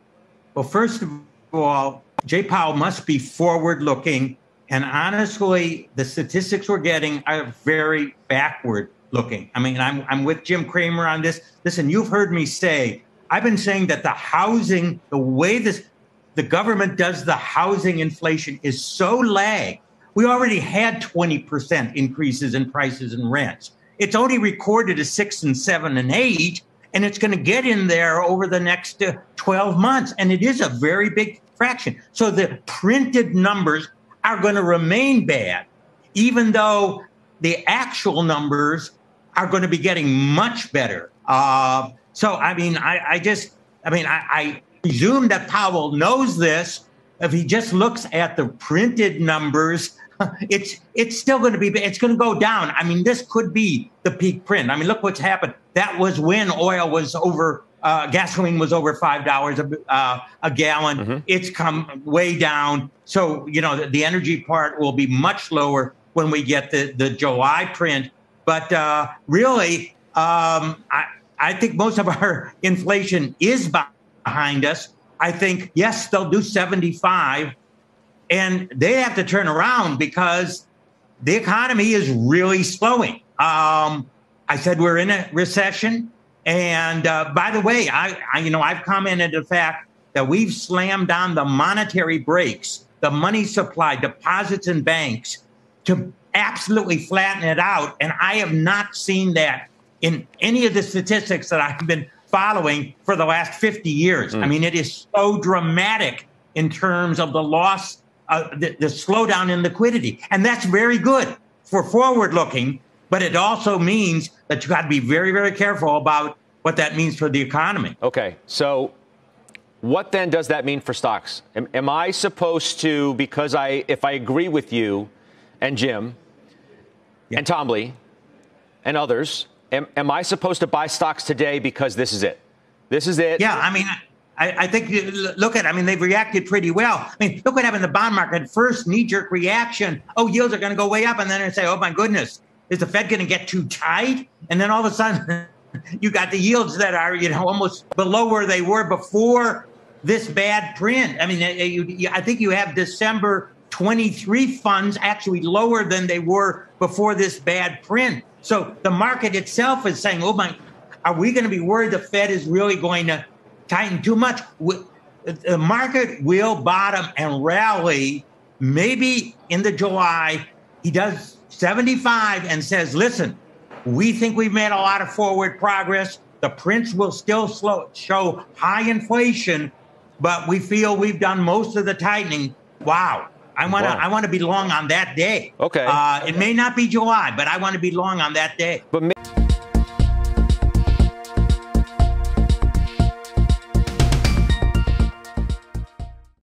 Well, first of all, Jay Powell must be forward looking. And honestly, the statistics we're getting are very backward looking. I mean, I'm, I'm with Jim Kramer on this. Listen, you've heard me say I've been saying that the housing, the way this the government does the housing inflation is so lag. We already had 20% increases in prices and rents. It's only recorded as six and seven and eight, and it's going to get in there over the next uh, 12 months. And it is a very big fraction. So the printed numbers are going to remain bad, even though the actual numbers are going to be getting much better. Uh, so, I mean, I, I just, I mean, I, I presume that Powell knows this. If he just looks at the printed numbers, it's it's still going to be it's going to go down. I mean, this could be the peak print. I mean, look what's happened. That was when oil was over, uh, gasoline was over five dollars uh, a gallon. Mm-hmm. It's come way down. So you know the, the, energy part will be much lower when we get the the July print. But uh, really, um, I, I think most of our inflation is behind us. I think, yes, they'll do 75, and they have to turn around because the economy is really slowing. Um, I said we're in a recession. And uh, by the way, I, I, you know, I've commented the fact that we've slammed on the monetary brakes, the money supply, deposits in banks to absolutely flatten it out. And I have not seen that in any of the statistics that I've been following for the last 50 years. Mm. I mean, it is so dramatic in terms of the loss, uh, the, the slowdown in liquidity. And that's very good for forward looking, but it also means that you
got to be very, very careful about what that means for the economy. Okay. So what then does that mean for stocks? Am, am, I supposed to, because I, if I agree with you and Jim yeah. and Tom Lee and others, am, am I supposed to buy stocks today because this is it? This is it. Yeah, I mean,
I, I, think look at I mean they've reacted pretty well. I mean look what happened in the bond market first knee jerk reaction. Oh yields are going to go way up, and then they say oh my goodness is the Fed going to get too tight? And then all of a sudden you got the yields that are you know almost below where they were before this bad print. I mean eh, eh, you, I think you have December 23 funds actually lower than they were before this bad print. So the market itself is saying, oh my, are we going to be worried the Fed is really going to tighten too much? The market will bottom and rally maybe in the July. He does 75 and says, listen, we think we've made a lot of forward progress. The prints will still slow, show high inflation, but we feel we've done most of the tightening. Wow, I want to. Wow. I want to be long on that day. Okay. Uh, it may not be July, but I want to be long on that day. But. May-